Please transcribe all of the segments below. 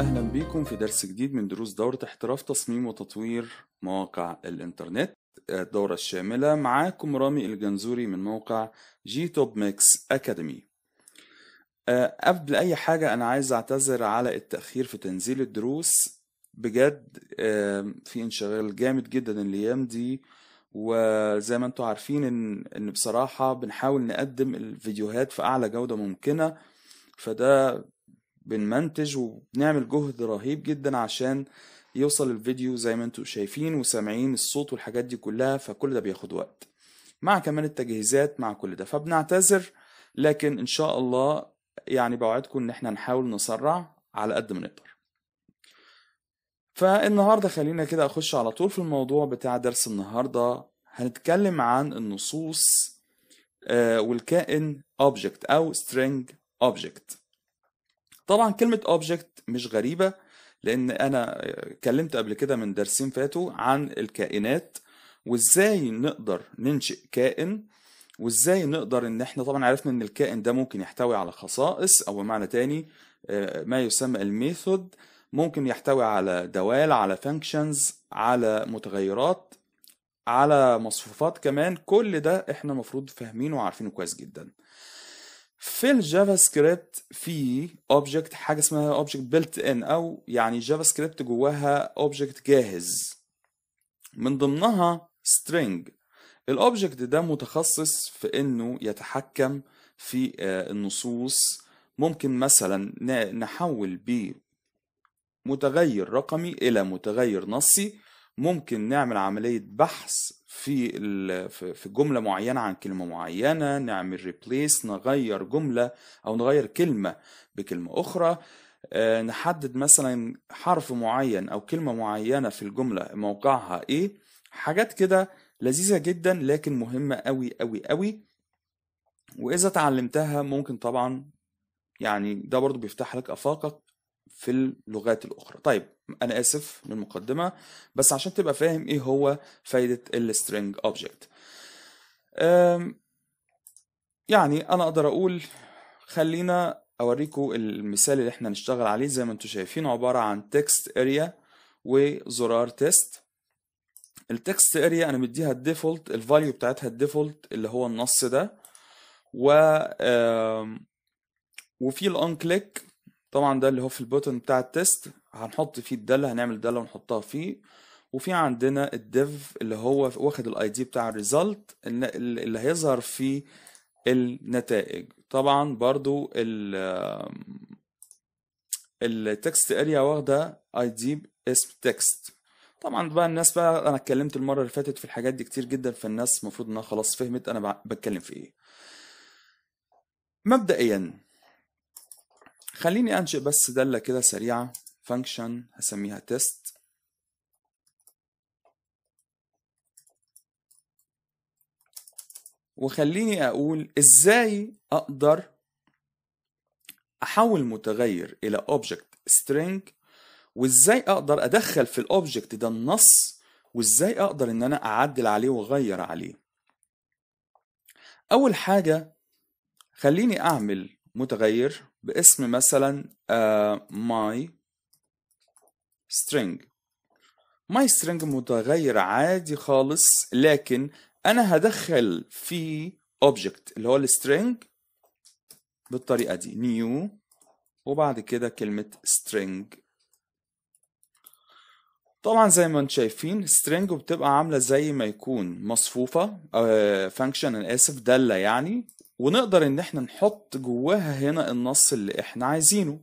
أهلا بكم في درس جديد من دروس دورة احتراف تصميم وتطوير مواقع الإنترنت الدورة الشاملة معاكم رامي الجنزوري من موقع جي توب ميكس أكاديمي آه، قبل أي حاجة أنا عايز أعتذر على التأخير في تنزيل الدروس بجد في انشغال جامد جدا الأيام دي وزي ما انتم عارفين ان, إن بصراحة بنحاول نقدم الفيديوهات في أعلى جودة ممكنة فده بنمنتج وبنعمل جهد رهيب جدا عشان يوصل الفيديو زي ما انتم شايفين وسامعين الصوت والحاجات دي كلها فكل ده بياخد وقت مع كمان التجهيزات مع كل ده فبنعتذر لكن ان شاء الله يعني بوعدكم ان احنا نحاول نسرع على قد ما نقدر فالنهارده خلينا كده اخش على طول في الموضوع بتاع درس النهارده هنتكلم عن النصوص آه، والكائن object او string object طبعا كلمة object مش غريبة لان انا اتكلمت قبل كده من درسين فاتوا عن الكائنات وازاي نقدر ننشئ كائن وازاي نقدر ان احنا طبعا عرفنا ان الكائن ده ممكن يحتوي على خصائص او بمعنى تاني آه، ما يسمى الميثود ممكن يحتوي على دوال على functions على متغيرات على مصفوفات كمان كل ده احنا المفروض فاهمينه وعارفينه كويس جدا في الجافا سكريبت في اوبجكت حاجه اسمها اوبجكت بيلت ان او يعني جافا سكريبت جواها اوبجكت جاهز من ضمنها string الاوبجكت ده متخصص في انه يتحكم في آه، النصوص ممكن مثلا نحول بيه متغير رقمي الى متغير نصي ممكن نعمل عملية بحث في في جملة معينة عن كلمة معينة نعمل ريبليس نغير جملة أو نغير كلمة بكلمة أخرى آه، نحدد مثلا حرف معين أو كلمة معينة في الجملة موقعها إيه حاجات كده لذيذة جدا لكن مهمة أوي أوي أوي وإذا تعلمتها ممكن طبعا يعني ده برضو بيفتح لك آفاقك في اللغات الاخرى طيب انا اسف من المقدمه بس عشان تبقى فاهم ايه هو فايده السترينج اوبجكت يعني انا اقدر اقول خلينا اوريكم المثال اللي احنا نشتغل عليه زي ما انتم شايفين عباره عن تكست اريا وزرار تيست التكست اريا انا مديها الديفولت الفاليو بتاعتها الديفولت اللي هو النص ده و وفي الان كليك طبعا ده اللي هو في البوتن بتاع التست هنحط فيه الداله هنعمل داله ونحطها فيه وفي عندنا الديف اللي هو واخد الاي دي بتاع الريزلت اللي هيظهر فيه النتائج طبعا برضو التكست اريا واخده اي دي اسم تكست طبعا بقى الناس بقى انا اتكلمت المره اللي فاتت في الحاجات دي كتير جدا فالناس المفروض انها خلاص فهمت انا بتكلم في ايه مبدئيا خليني أنشئ بس دالة كده سريعة function هسميها test وخليني أقول إزاي أقدر أحول متغير إلى object string وإزاي أقدر أدخل في الأوبجكت ده النص وإزاي أقدر إن أنا أعدل عليه وأغير عليه أول حاجة خليني أعمل متغير باسم مثلا آه، my string my string متغير عادي خالص لكن انا هدخل فيه object اللي هو string بالطريقه دي new وبعد كده كلمه string طبعا زي ما انتم شايفين string بتبقى عامله زي ما يكون مصفوفه فانكشن انا اسف داله يعني ونقدر ان احنا نحط جواها هنا النص اللي احنا عايزينه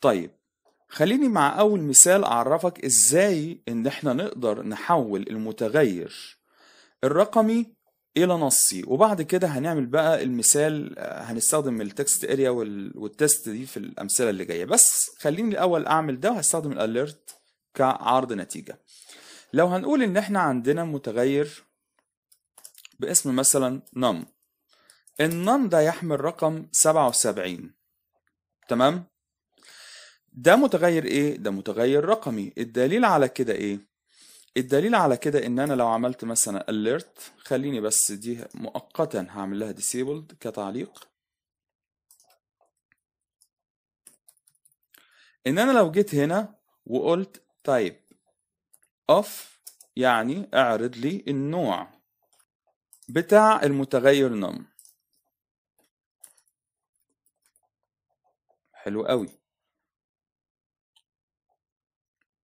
طيب خليني مع اول مثال اعرفك ازاي ان احنا نقدر نحول المتغير الرقمي الى نصي وبعد كده هنعمل بقى المثال هنستخدم التكست اريا والتست دي في الامثله اللي جايه بس خليني الاول اعمل ده وهستخدم الاليرت كعرض نتيجه لو هنقول ان احنا عندنا متغير باسم مثلا نم النون ده يحمل رقم 77 تمام ده متغير ايه ده متغير رقمي الدليل على كده ايه الدليل على كده ان انا لو عملت مثلا alert خليني بس دي مؤقتا هعمل لها disabled كتعليق ان انا لو جيت هنا وقلت type of يعني اعرض لي النوع بتاع المتغير num حلو قوي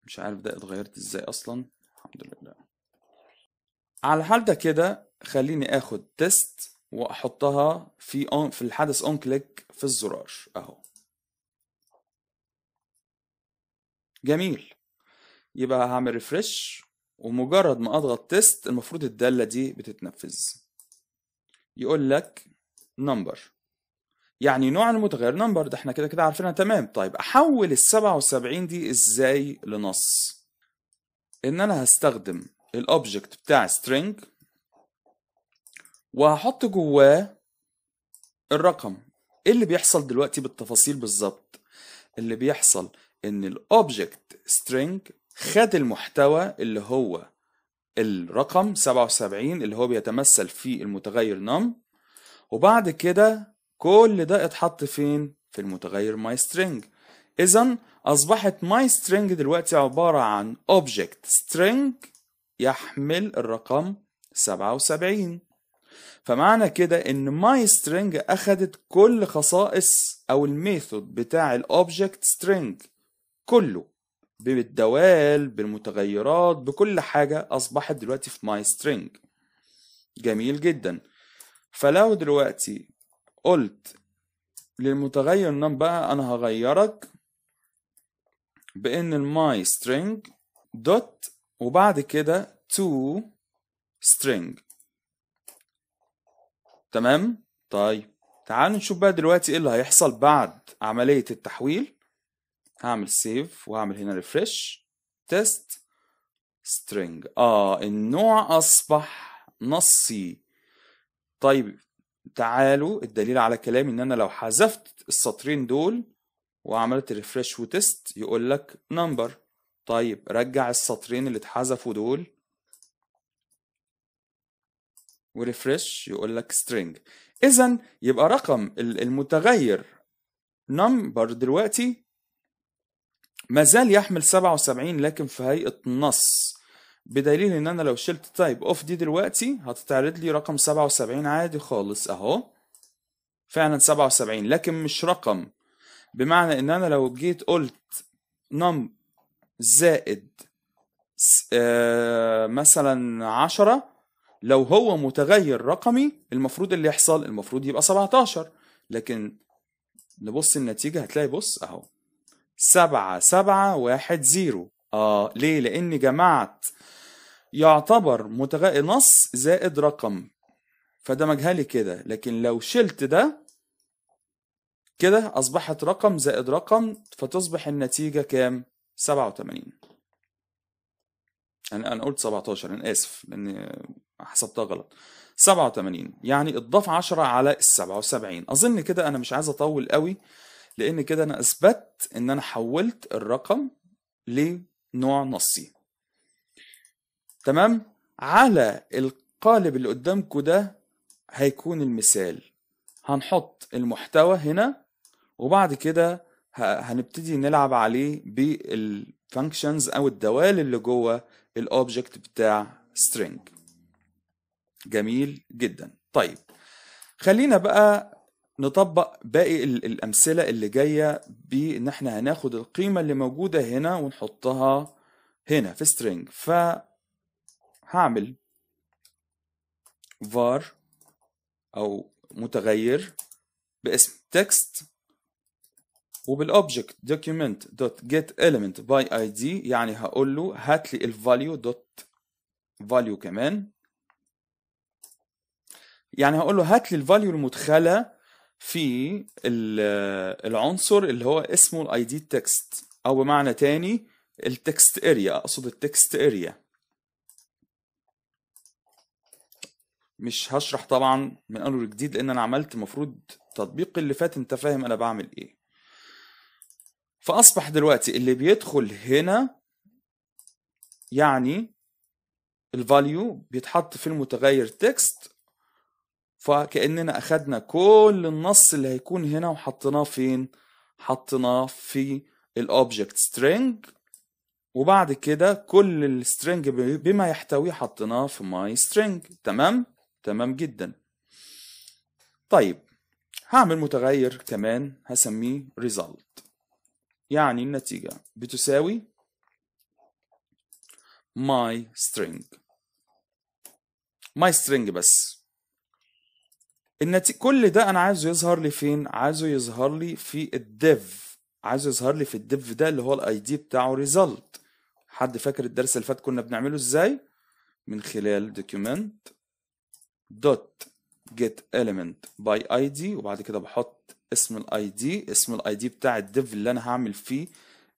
مش عارف ده اتغيرت ازاي اصلا الحمد لله على الحال ده كده خليني اخد تيست واحطها في اون في الحدث اون كليك في الزرار اهو جميل يبقى هعمل ريفرش ومجرد ما اضغط تيست المفروض الداله دي بتتنفذ يقول لك نمبر يعني نوع المتغير نمبر ده احنا كده كده عارفينها تمام طيب احول ال 77 دي ازاي لنص ان انا هستخدم الاوبجكت بتاع string وهحط جواه الرقم ايه اللي بيحصل دلوقتي بالتفاصيل بالظبط اللي بيحصل ان الاوبجكت string خد المحتوى اللي هو الرقم 77 اللي هو بيتمثل في المتغير num وبعد كده كل ده اتحط فين في المتغير ماي سترينج اذا اصبحت ماي سترينج دلوقتي عبارة عن أوبجيكت سترينج يحمل الرقم 77 فمعنى كده ان ماي سترينج اخدت كل خصائص او الميثود بتاع الاوبجكت سترينج كله بالدوال بالمتغيرات بكل حاجه اصبحت دلوقتي في ماي سترينج جميل جدا فلو دلوقتي قلت للمتغير نم بقى انا هغيرك بان الماي string دوت وبعد كده to string تمام طيب تعالوا نشوف بقى دلوقتي ايه اللي هيحصل بعد عملية التحويل هعمل سيف وهعمل هنا ريفرش تيست string اه النوع اصبح نصي طيب تعالوا الدليل على كلامي ان انا لو حذفت السطرين دول وعملت ريفرش وتست يقول لك نمبر طيب رجع السطرين اللي اتحذفوا دول وريفرش يقول لك string اذا يبقى رقم المتغير نمبر دلوقتي ما زال يحمل 77 لكن في هيئه نص بدليل ان انا لو شلت تايب اوف دي دلوقتي هتتعرض لي رقم 77 عادي خالص اهو فعلا 77 لكن مش رقم بمعنى ان انا لو جيت قلت نم زائد آه، مثلا 10 لو هو متغير رقمي المفروض اللي يحصل المفروض يبقى 17 لكن نبص النتيجة هتلاقي بص اهو سبعة سبعة واحد زيرو اه ليه لاني جمعت يعتبر متغ... نص زائد رقم فده مجهلي كده لكن لو شلت ده كده اصبحت رقم زائد رقم فتصبح النتيجه كام 87 انا انا قلت 17 انا اسف لان حسبتها غلط 87 يعني اتضاف 10 على ال 77 اظن كده انا مش عايز اطول قوي لان كده انا اثبت ان انا حولت الرقم ل نوع نصي تمام على القالب اللي قدامكم ده هيكون المثال هنحط المحتوى هنا وبعد كده هنبتدي نلعب عليه بالفانكشنز او الدوال اللي جوه الاوبجكت بتاع string جميل جدا طيب خلينا بقى نطبق باقي الامثله اللي جايه بان احنا هناخد القيمه اللي موجوده هنا ونحطها هنا في string ف هعمل var او متغير باسم text وبالobject document dot get element by id يعني هقول له هات لي الفاليو dot value كمان يعني هقول له هات لي الفاليو المدخله في العنصر اللي هو اسمه الاي دي تكست او بمعنى تاني التكست اريا اقصد التكست اريا مش هشرح طبعا من اول جديد لان انا عملت المفروض تطبيق اللي فات انت فاهم انا بعمل ايه فاصبح دلوقتي اللي بيدخل هنا يعني الفاليو بيتحط في المتغير تكست فكأننا أخدنا كل النص اللي هيكون هنا وحطيناه فين حطيناه في الأوبجكت string وبعد كده كل String بما يحتويه حطيناه في ماي String تمام تمام جدا طيب هعمل متغير كمان هسميه result يعني النتيجة بتساوي my string my string بس النتيجة كل ده انا عايزه يظهر لي فين عايزه يظهر لي في الديف عايزه يظهر لي في الديف ده اللي هو الاي دي بتاعه ريزلت حد فاكر الدرس اللي فات كنا بنعمله ازاي من خلال document دوت جيت element اي دي وبعد كده بحط اسم الاي دي اسم الاي دي بتاع الديف اللي انا هعمل فيه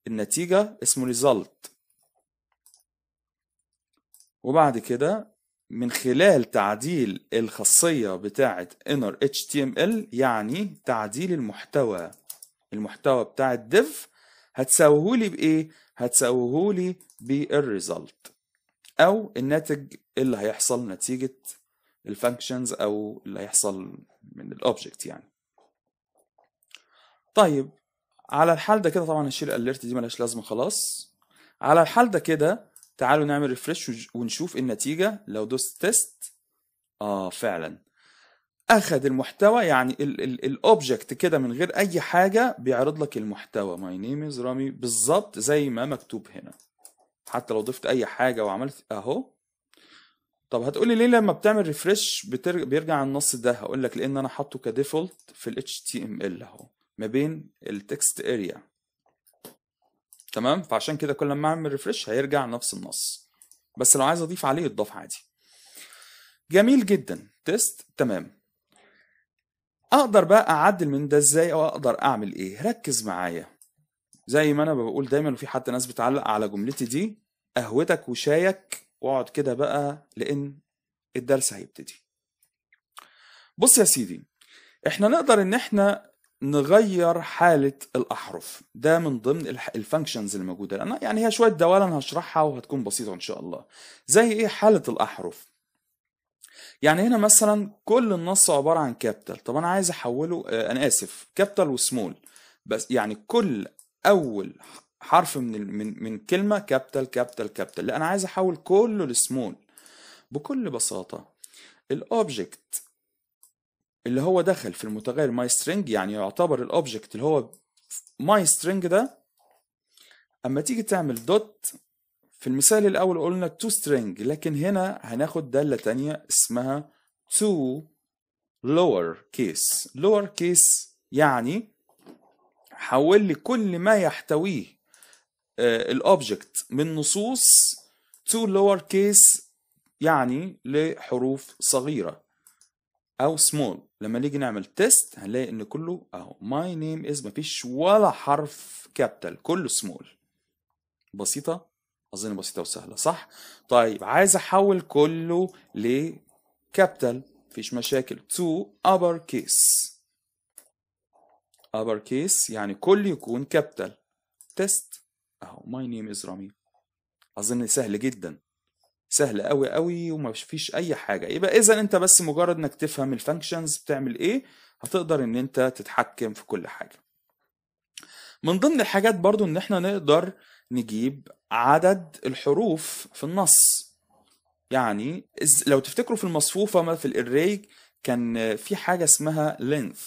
النتيجه اسمه ريزالت وبعد كده من خلال تعديل الخاصية بتاعة inner html يعني تعديل المحتوى المحتوى بتاع الديف هتساوهولي بايه؟ هتساوهولي بالريزلت او الناتج اللي هيحصل نتيجة الفانكشنز او اللي هيحصل من الاوبجكت يعني طيب على الحال ده كده طبعا هشيل الاليرت دي ملهاش لازمه خلاص على الحال ده كده تعالوا نعمل ريفرش ونشوف النتيجة لو دوست تيست اه فعلا اخذ المحتوى يعني الاوبجكت كده من غير اي حاجة بيعرض لك المحتوى ماي نيم از رامي بالظبط زي ما مكتوب هنا حتى لو ضفت اي حاجة وعملت اهو طب هتقولي ليه لما بتعمل ريفرش بترجع بيرجع النص ده هقول لك لان انا حاطه كديفولت في ال HTML اهو ما بين التكست اريا تمام فعشان كده كل ما اعمل ريفرش هيرجع نفس النص بس لو عايز اضيف عليه يضاف عادي جميل جدا تيست تمام اقدر بقى اعدل من ده ازاي او اقدر اعمل ايه ركز معايا زي ما انا بقول دايما وفي حتى ناس بتعلق على جملتي دي قهوتك وشايك واقعد كده بقى لان الدرس هيبتدي بص يا سيدي احنا نقدر ان احنا نغير حالة الأحرف ده من ضمن الفانكشنز اللي موجودة لأن يعني هي شوية أنا هشرحها وهتكون بسيطة إن شاء الله زي إيه حالة الأحرف يعني هنا مثلا كل النص عبارة عن كابيتال طب أنا عايز أحوله آه، أنا آسف كابيتال وسمول بس يعني كل أول حرف من من من كلمة كابيتال كابيتال كابيتال لا أنا عايز أحول كله لسمول بكل بساطة الأوبجكت اللي هو دخل في المتغير ماي string يعني يعتبر الاوبجكت اللي هو ماي string ده اما تيجي تعمل دوت في المثال الاول قلنا تو string لكن هنا هناخد دالة تانية اسمها تو لور كيس لور كيس يعني حول لي كل ما يحتويه آه، الاوبجكت من نصوص تو لور كيس يعني لحروف صغيره او سمول لما نيجي نعمل تيست هنلاقي ان كله اهو ماي نيم از ما فيش ولا حرف كابيتال كله سمول بسيطه اظن بسيطه وسهله صح طيب عايز احول كله لكابيتال مفيش مشاكل تو upper case upper case يعني كل يكون كابيتال تيست اهو ماي نيم از رامي اظن سهل جدا سهل قوي قوي وما فيش اي حاجه يبقى اذا انت بس مجرد انك تفهم الفانكشنز بتعمل ايه هتقدر ان انت تتحكم في كل حاجه من ضمن الحاجات برضو ان احنا نقدر نجيب عدد الحروف في النص يعني لو تفتكروا في المصفوفه ما في الاري كان في حاجه اسمها لينث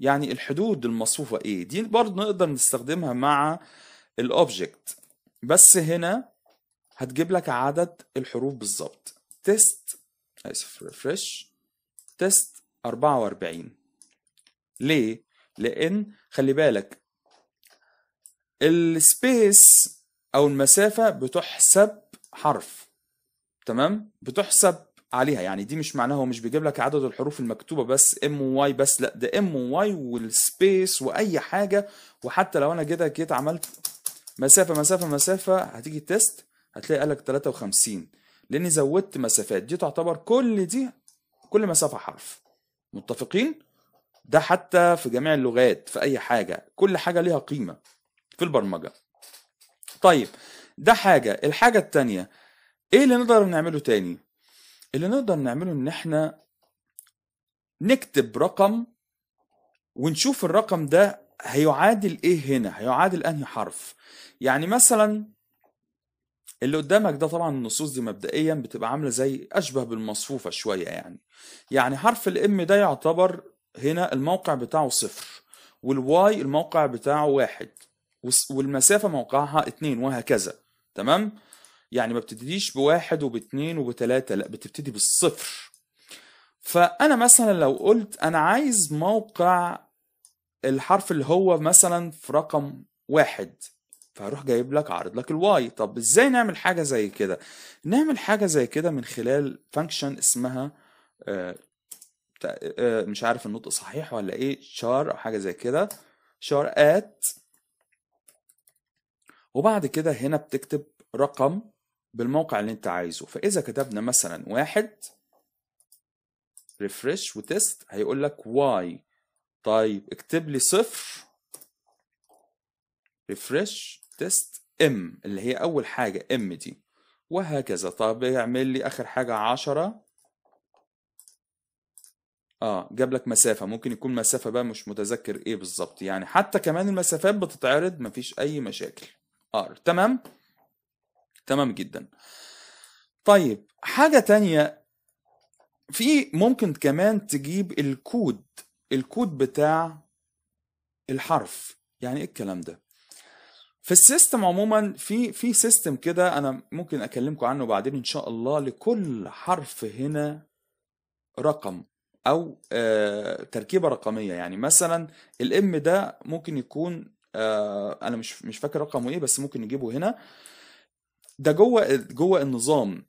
يعني الحدود المصفوفه ايه دي برضو نقدر نستخدمها مع الاوبجكت بس هنا هتجيب لك عدد الحروف بالظبط تيست اسف ريفرش تيست 44 ليه؟ لان خلي بالك السبيس او المسافه بتحسب حرف تمام بتحسب عليها يعني دي مش معناها هو مش بيجيب لك عدد الحروف المكتوبه بس ام وواي بس لا ده ام وواي والسبيس واي حاجه وحتى لو انا كده جيت عملت مسافه مسافه مسافه هتيجي تيست هتلاقي قالك 53 لاني زودت مسافات دي تعتبر كل دي كل مسافه حرف متفقين ده حتى في جميع اللغات في اي حاجه كل حاجه ليها قيمه في البرمجه طيب ده حاجه الحاجه الثانيه ايه اللي نقدر نعمله تاني اللي نقدر نعمله ان احنا نكتب رقم ونشوف الرقم ده هيعادل ايه هنا هيعادل انهي حرف يعني مثلا اللي قدامك ده طبعا النصوص دي مبدئيا بتبقى عامله زي اشبه بالمصفوفه شويه يعني يعني حرف الام ده يعتبر هنا الموقع بتاعه صفر والواي الموقع بتاعه واحد والمسافه موقعها اتنين وهكذا تمام يعني ما بتبتديش بواحد وباتنين وبتلاته لا بتبتدي بالصفر فانا مثلا لو قلت انا عايز موقع الحرف اللي هو مثلا في رقم واحد فهروح جايب لك عارض لك الواي طب ازاي نعمل حاجه زي كده نعمل حاجه زي كده من خلال فانكشن اسمها آه، آه، آه، مش عارف النطق صحيح ولا ايه شار او حاجه زي كده شار ات وبعد كده هنا بتكتب رقم بالموقع اللي انت عايزه فاذا كتبنا مثلا واحد ريفرش وتست هيقول لك واي طيب اكتب لي صفر ريفرش تيست ام اللي هي اول حاجه ام دي وهكذا طب اعمل لي اخر حاجه 10 اه جاب لك مسافه ممكن يكون مسافه بقى مش متذكر ايه بالظبط يعني حتى كمان المسافات بتتعرض مفيش اي مشاكل ار تمام تمام جدا طيب حاجه تانية في ممكن كمان تجيب الكود الكود بتاع الحرف يعني ايه الكلام ده في السيستم عموما في في سيستم كده انا ممكن اكلمكم عنه بعدين ان شاء الله لكل حرف هنا رقم او آه، تركيبه رقميه يعني مثلا الام ده ممكن يكون آه، انا مش مش فاكر رقمه ايه بس ممكن نجيبه هنا ده جوه جوه النظام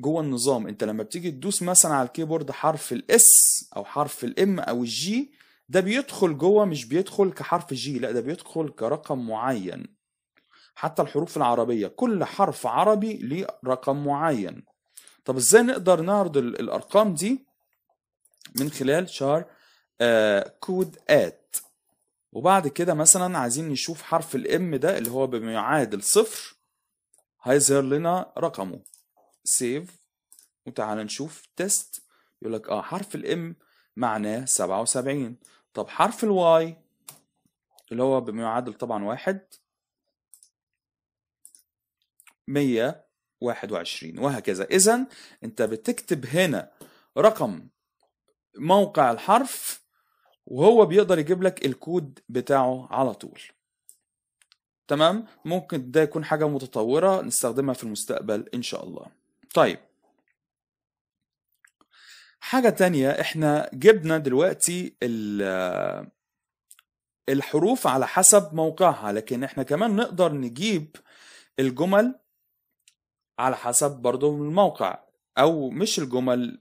جوه النظام انت لما بتيجي تدوس مثلا على الكيبورد حرف الاس او حرف الام او الجي ده بيدخل جوه مش بيدخل كحرف جي لا ده بيدخل كرقم معين حتى الحروف العربية كل حرف عربي ليه رقم معين طب ازاي نقدر نعرض الارقام دي من خلال شار آه كود ات وبعد كده مثلا عايزين نشوف حرف الام ده اللي هو بما يعادل صفر هيظهر لنا رقمه سيف وتعالى نشوف تيست يقول لك اه حرف الام معناه 77 طب حرف الواي اللي هو بما يعادل طبعا واحد مية واحد وعشرين وهكذا إذا أنت بتكتب هنا رقم موقع الحرف وهو بيقدر يجيب لك الكود بتاعه على طول تمام ممكن ده يكون حاجة متطورة نستخدمها في المستقبل إن شاء الله طيب حاجة تانية احنا جبنا دلوقتي الحروف على حسب موقعها لكن احنا كمان نقدر نجيب الجمل على حسب برضه الموقع او مش الجمل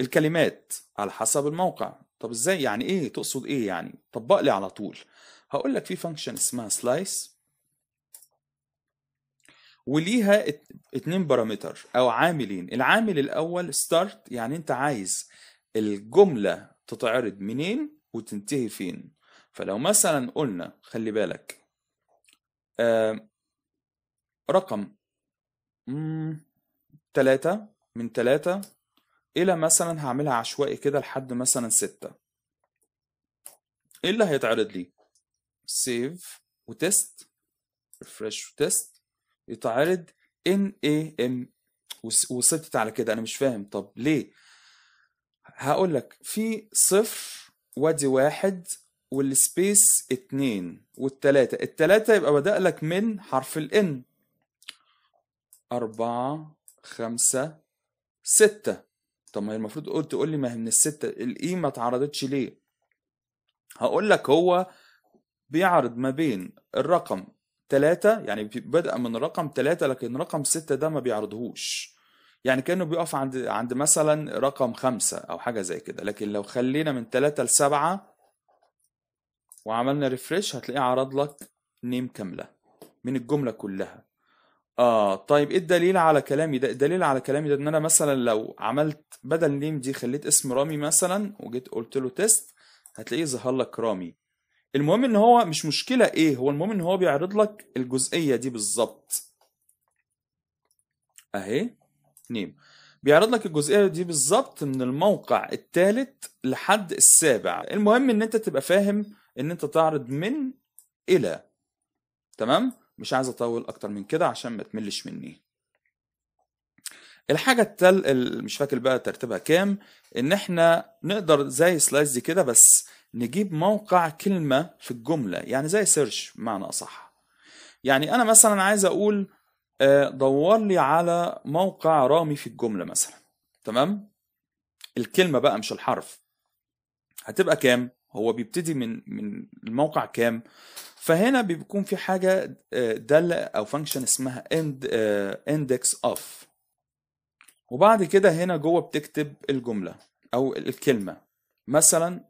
الكلمات على حسب الموقع طب ازاي يعني ايه تقصد ايه يعني طبق لي على طول هقول لك في فانكشن اسمها سلايس وليها اتنين بارامتر او عاملين العامل الاول ستارت يعني انت عايز الجمله تتعرض منين وتنتهي فين فلو مثلا قلنا خلي بالك آه رقم تلاتة من تلاتة إلى مثلا هعملها عشوائي كده لحد مثلا ستة إيه اللي هيتعرض لي سيف وتست ريفرش وتست يتعرض ان اي ام وثبتت على كده انا مش فاهم طب ليه هقول لك في صفر وادي واحد والسبيس اتنين والتلاتة التلاتة يبقى بدأ لك من حرف الان أربعة خمسة ستة طب ما هي المفروض قلت تقول لي ما هي من الستة الإي e ما اتعرضتش ليه هقول لك هو بيعرض ما بين الرقم ثلاثة يعني بدأ من رقم ثلاثة لكن رقم ستة ده ما بيعرضهوش يعني كانه بيقف عند عند مثلا رقم خمسة او حاجة زي كده لكن لو خلينا من ثلاثة لسبعة وعملنا ريفرش هتلاقيه عرض لك نيم كاملة من الجملة كلها اه طيب ايه الدليل على كلامي ده الدليل على كلامي ده ان انا مثلا لو عملت بدل نيم دي خليت اسم رامي مثلا وجيت قلت له تيست هتلاقيه ظهر لك رامي المهم ان هو مش مشكله ايه هو المهم ان هو بيعرض لك الجزئيه دي بالظبط اهي نيم بيعرض لك الجزئيه دي بالظبط من الموقع الثالث لحد السابع المهم ان انت تبقى فاهم ان انت تعرض من الى تمام مش عايز اطول اكتر من كده عشان ما تملش مني الحاجة التل مش فاكر بقى ترتيبها كام ان احنا نقدر زي سلايز دي كده بس نجيب موقع كلمة في الجملة يعني زي سيرش بمعنى أصح يعني أنا مثلا عايز أقول آه، دور لي على موقع رامي في الجملة مثلا تمام الكلمة بقى مش الحرف هتبقى كام هو بيبتدي من من الموقع كام فهنا بيكون في حاجة دالة أو فانكشن اسمها اند اندكس اوف وبعد كده هنا جوه بتكتب الجملة أو الكلمة مثلا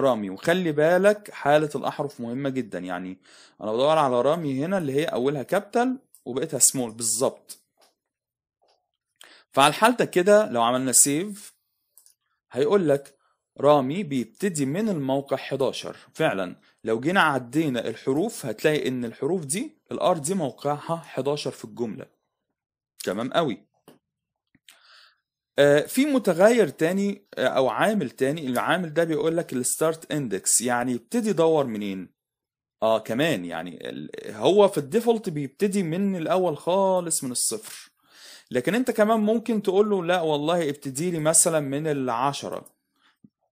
رامي وخلي بالك حالة الأحرف مهمة جدا يعني أنا بدور على رامي هنا اللي هي أولها كابيتال وبقيتها سمول بالظبط فعلى حالتك كده لو عملنا سيف هيقول لك رامي بيبتدي من الموقع 11 فعلا لو جينا عدينا الحروف هتلاقي ان الحروف دي الار دي موقعها 11 في الجمله تمام قوي آه، في متغير تاني آه، او عامل تاني العامل ده بيقول لك الستارت اندكس يعني يبتدي يدور منين اه كمان يعني هو في الديفولت بيبتدي من الاول خالص من الصفر لكن انت كمان ممكن تقول له لا والله ابتدي لي مثلا من العشرة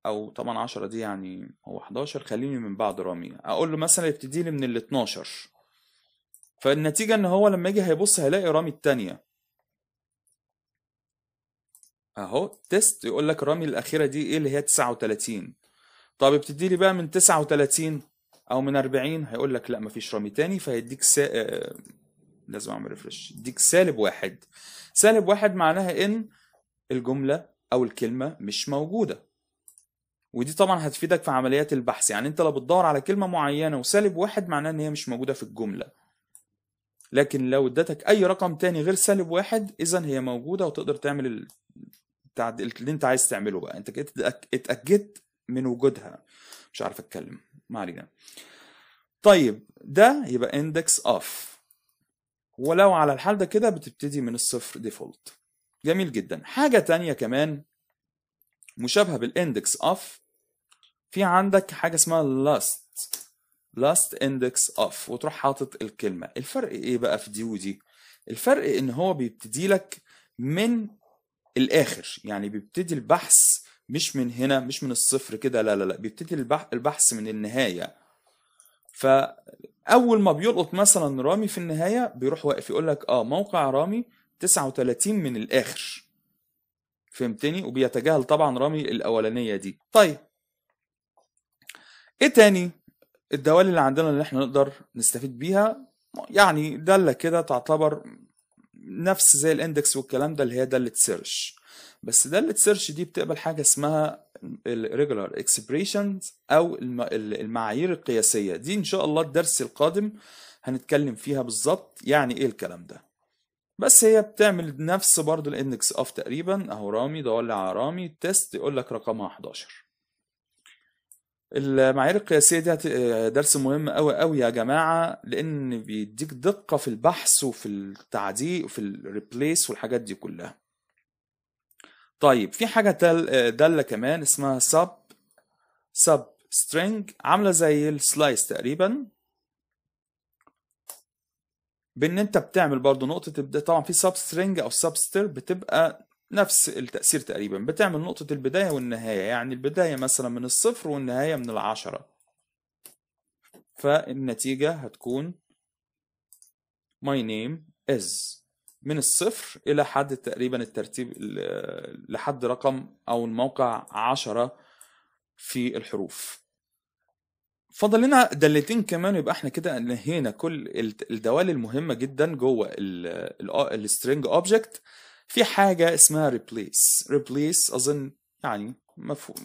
او طبعا عشرة دي يعني هو 11 خليني من بعد رامي اقول له مثلا ابتدي لي من ال 12 فالنتيجة ان هو لما يجي هيبص هيلاقي رامي التانية اهو تيست يقول لك الرمي الاخيره دي ايه اللي هي 39 طب ابتدي لي بقى من 39 او من 40 هيقول لك لا مفيش رمي تاني فهيديك سا... آه، لازم اعمل ريفرش يديك سالب واحد سالب واحد معناها ان الجمله او الكلمه مش موجوده ودي طبعا هتفيدك في عمليات البحث يعني انت لو بتدور على كلمه معينه وسالب واحد معناها ان هي مش موجوده في الجمله لكن لو ادتك اي رقم تاني غير سالب واحد اذا هي موجوده وتقدر تعمل بتاع اللي انت عايز تعمله بقى انت اتاكدت من وجودها مش عارف اتكلم ما علينا طيب ده يبقى اندكس اوف ولو على الحال ده كده بتبتدي من الصفر ديفولت جميل جدا حاجة تانية كمان مشابهة بالاندكس اوف في عندك حاجة اسمها لاست لاست اندكس اوف وتروح حاطط الكلمة الفرق ايه بقى في دي ودي الفرق ان هو بيبتدي لك من الاخر يعني بيبتدي البحث مش من هنا مش من الصفر كده لا لا لا بيبتدي البحث من النهايه فاول ما بيلقط مثلا رامي في النهايه بيروح واقف يقول لك اه موقع رامي 39 من الاخر فهمتني وبيتجاهل طبعا رامي الاولانيه دي طيب ايه تاني الدوال اللي عندنا اللي احنا نقدر نستفيد بيها يعني داله كده تعتبر نفس زي الاندكس والكلام ده اللي هي داله سيرش بس داله سيرش دي بتقبل حاجه اسمها الريجولار اكسبريشنز او المعايير القياسيه دي ان شاء الله الدرس القادم هنتكلم فيها بالظبط يعني ايه الكلام ده بس هي بتعمل نفس برضو الاندكس اوف تقريبا اهو رامي ولا على رامي تيست يقول لك رقمها 11 المعايير القياسيه دي آه، درس مهم قوي قوي يا جماعه لان بيديك دقه في البحث وفي التعديل وفي الريبليس والحاجات دي كلها طيب في حاجه آه، داله كمان اسمها سب سب سترينج عامله زي السلايس تقريبا بان انت بتعمل برضو نقطه طبعا في سب سترينج او سب ستر بتبقى نفس التأثير تقريبا بتعمل نقطة البداية والنهاية يعني البداية مثلا من الصفر والنهاية من العشرة فالنتيجة هتكون my name is من الصفر إلى حد تقريبا الترتيب لحد رقم أو الموقع عشرة في الحروف فضل لنا دلتين كمان يبقى احنا كده نهينا كل الدوال المهمه جدا جوه string اوبجكت في حاجة اسمها ريبليس ريبليس أظن يعني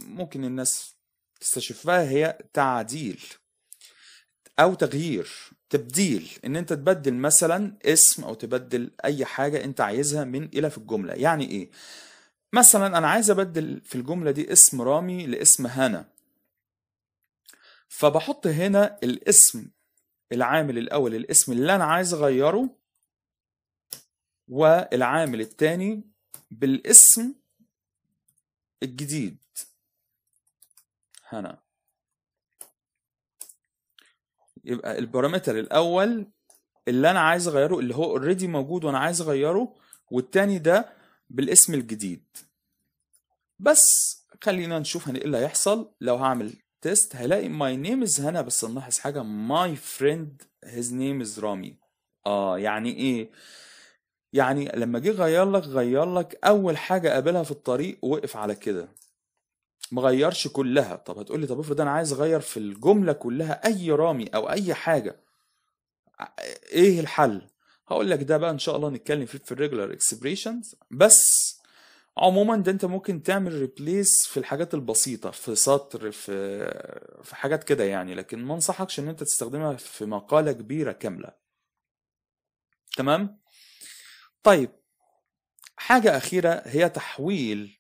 ممكن الناس تستشفها هي تعديل أو تغيير تبديل ان انت تبدل مثلا اسم او تبدل اي حاجه انت عايزها من الى في الجمله يعني ايه مثلا انا عايز ابدل في الجمله دي اسم رامي لاسم هنا فبحط هنا الاسم العامل الاول الاسم اللي انا عايز اغيره والعامل الثاني بالاسم الجديد هنا يبقى البارامتر الاول اللي انا عايز اغيره اللي هو اوريدي موجود وانا عايز اغيره والتاني ده بالاسم الجديد بس خلينا نشوف ايه اللي هيحصل لو هعمل تيست هلاقي ماي نيم از هنا بس نلاحظ حاجه ماي فريند هيز نيم از رامي اه يعني ايه يعني لما جه غير لك غير لك اول حاجه قابلها في الطريق ووقف على كده ما غيرش كلها طب هتقولي طب افرض انا عايز اغير في الجمله كلها اي رامي او اي حاجه ايه الحل هقول لك ده بقى ان شاء الله نتكلم فيه في الريجولار اكسبريشنز بس عموما ده انت ممكن تعمل ريبليس في الحاجات البسيطه في سطر في في حاجات كده يعني لكن ما انصحكش ان انت تستخدمها في مقاله كبيره كامله تمام طيب حاجة أخيرة هي تحويل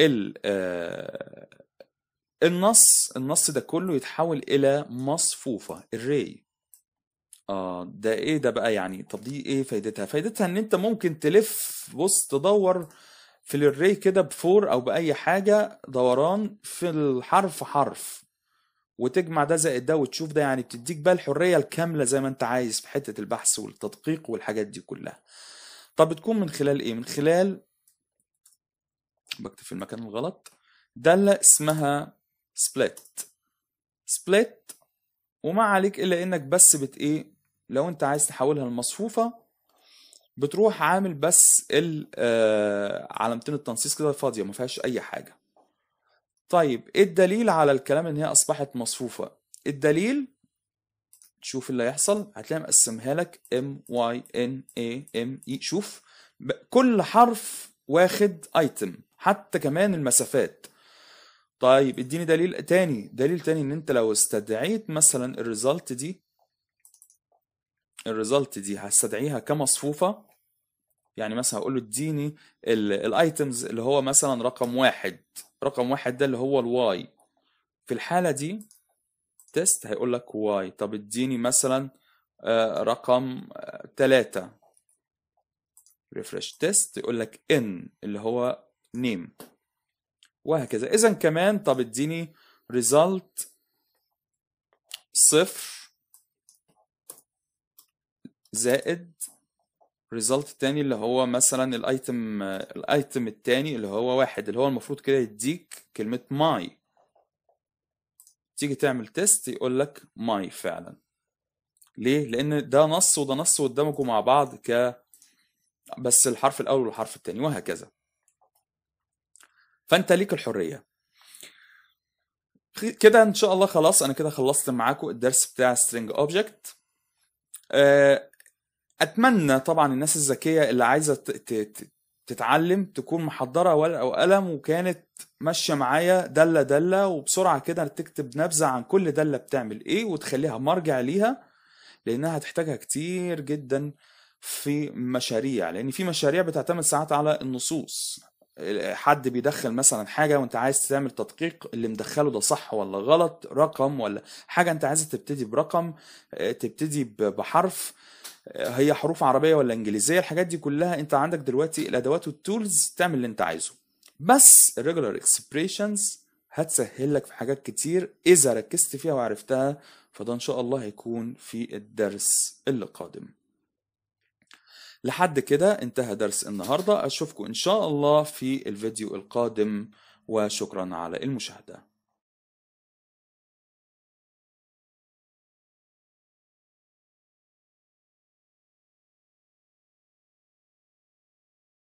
آه، النص النص ده كله يتحول إلى مصفوفة الري اه ده ايه ده بقى يعني طب دي ايه فايدتها فايدتها ان انت ممكن تلف بص تدور في الري كده بفور او باي حاجه دوران في الحرف حرف وتجمع ده زائد ده وتشوف ده يعني بتديك بقى الحريه الكامله زي ما انت عايز في حته البحث والتدقيق والحاجات دي كلها طب بتكون من خلال ايه من خلال بكتب في المكان الغلط داله اسمها سبليت سبليت وما عليك الا انك بس بت ايه لو انت عايز تحولها لمصفوفه بتروح عامل بس ال آه، علامتين التنصيص كده فاضيه ما فيهاش اي حاجه طيب ايه الدليل على الكلام ان هي اصبحت مصفوفه الدليل شوف اللي هيحصل هتلاقي مقسمها لك ام واي ان اي ام اي شوف كل حرف واخد ايتم حتى كمان المسافات طيب اديني دليل تاني دليل تاني ان انت لو استدعيت مثلا الريزلت دي الريزلت دي هستدعيها كمصفوفه يعني مثلا هقول له اديني الايتمز اللي هو مثلا رقم واحد رقم واحد ده اللي هو الواي في الحاله دي تيست هيقول لك واي طب اديني مثلا آه، رقم 3 آه، ريفرش تيست يقول لك ان اللي هو نيم وهكذا اذا كمان طب اديني ريزلت صفر زائد ريزلت تاني اللي هو مثلا الايتم آه، الايتم التاني اللي هو واحد اللي هو المفروض كده يديك كلمه ماي تيجي تعمل تيست يقول لك ماي فعلا ليه لان ده نص وده نص واتدمجوا مع بعض ك بس الحرف الاول والحرف الثاني وهكذا فانت ليك الحريه كده ان شاء الله خلاص انا كده خلصت معاكم الدرس بتاع string object آه، اتمنى طبعا الناس الذكيه اللي عايزه تتعلم تكون محضره ورقه وقلم وكانت ماشيه معايا دله دله وبسرعه كده تكتب نبذه عن كل دله بتعمل ايه وتخليها مرجع ليها لانها هتحتاجها كتير جدا في مشاريع لان في مشاريع بتعتمد ساعات على النصوص حد بيدخل مثلا حاجه وانت عايز تعمل تدقيق اللي مدخله ده صح ولا غلط رقم ولا حاجه انت عايز تبتدي برقم آه، تبتدي بحرف هي حروف عربيه ولا انجليزيه الحاجات دي كلها انت عندك دلوقتي الادوات والتولز تعمل اللي انت عايزه بس الريجولار اكسبريشنز هتسهل لك في حاجات كتير اذا ركزت فيها وعرفتها فده ان شاء الله هيكون في الدرس اللي قادم لحد كده انتهى درس النهارده اشوفكم ان شاء الله في الفيديو القادم وشكرا على المشاهده